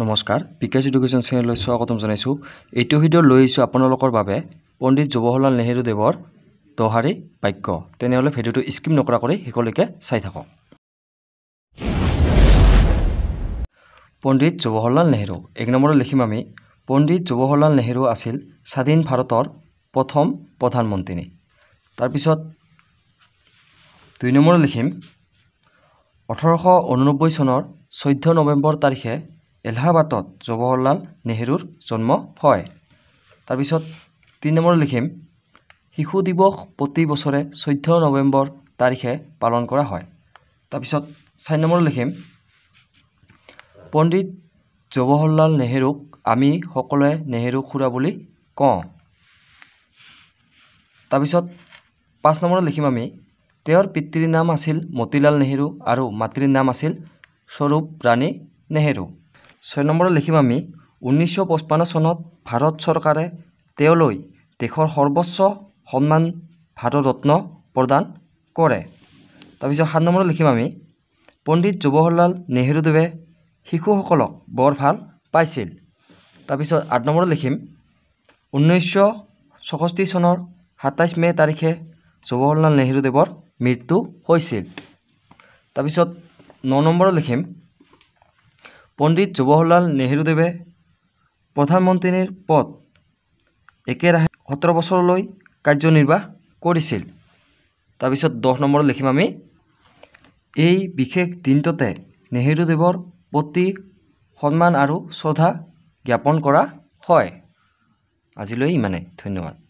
নমস্কাৰ পিকেছ এডুকেশ্যন চেনেললৈ স্বাগতম জনাইছোঁ এইটো ভিডিঅ' লৈ আহিছোঁ আপোনালোকৰ বাবে পণ্ডিত জৱাহৰলাল নেহেৰুদেৱৰ দহাৰী বাক্য তেনেহ'লে ভিডিঅ'টো স্কিপ নকৰা কৰি শেষলৈকে চাই থাকক পণ্ডিত জৱাহৰলাল নেহেৰু এক নম্বৰত লিখিম আমি পণ্ডিত জৱাহৰলাল নেহেৰু আছিল স্বাধীন ভাৰতৰ প্ৰথম প্ৰধানমন্ত্ৰী তাৰপিছত দুই নম্বৰত লিখিম ওঠৰশ ঊনব্বৈ চনৰ চৈধ্য নৱেম্বৰ তাৰিখে এলাহাবাদত জৱাহৰলাল নেহেৰুৰ জন্ম হয় তাৰপিছত তিনি নম্বৰ লিখিম শিশু দিৱস প্ৰতি বছৰে চৈধ্য নৱেম্বৰ তাৰিখে পালন কৰা হয় তাৰপিছত চাৰি নম্বৰ লিখিম পণ্ডিত জৱাহৰলাল নেহেৰুক আমি সকলোৱে নেহেৰু খুৰা বুলি কওঁ তাৰপিছত পাঁচ নম্বৰত লিখিম আমি তেওঁৰ পিতৃৰ নাম আছিল মতিলাল নেহেৰু আৰু মাতৃৰ নাম আছিল স্বৰূপ ৰাণী নেহেৰু ছয় নম্বৰত লিখিম আমি ঊনৈছশ পঁচপন্ন চনত ভাৰত চৰকাৰে তেওঁলৈ দেশৰ সৰ্বোচ্চ সন্মান ভাৰত ৰত্ন প্ৰদান কৰে তাৰপিছত সাত নম্বৰত লিখিম আমি পণ্ডিত জৱাহৰলাল নেহৰুদেৱে শিশুসকলক বৰ ভাল পাইছিল তাৰপিছত আঠ নম্বৰত লিখিম ঊনৈছশ ছয়ষষ্ঠি চনৰ সাতাইছ মে' তাৰিখে জৱাহৰলাল নেহৰুদেৱৰ মৃত্যু হৈছিল তাৰপিছত ন নম্বৰত লিখিম পণ্ডিত জৱাহৰলাল নেহৰুদেৱে প্ৰধানমন্ত্ৰীৰ পদ একেৰাহে সোতৰ বছৰলৈ কাৰ্যনিৰ্বাহ কৰিছিল তাৰপিছত দহ নম্বৰত লিখিম আমি এই বিশেষ দিনটোতে নেহেৰুদেৱৰ প্ৰতি সন্মান আৰু শ্ৰদ্ধা জ্ঞাপন কৰা হয় আজিলৈ ইমানেই ধন্যবাদ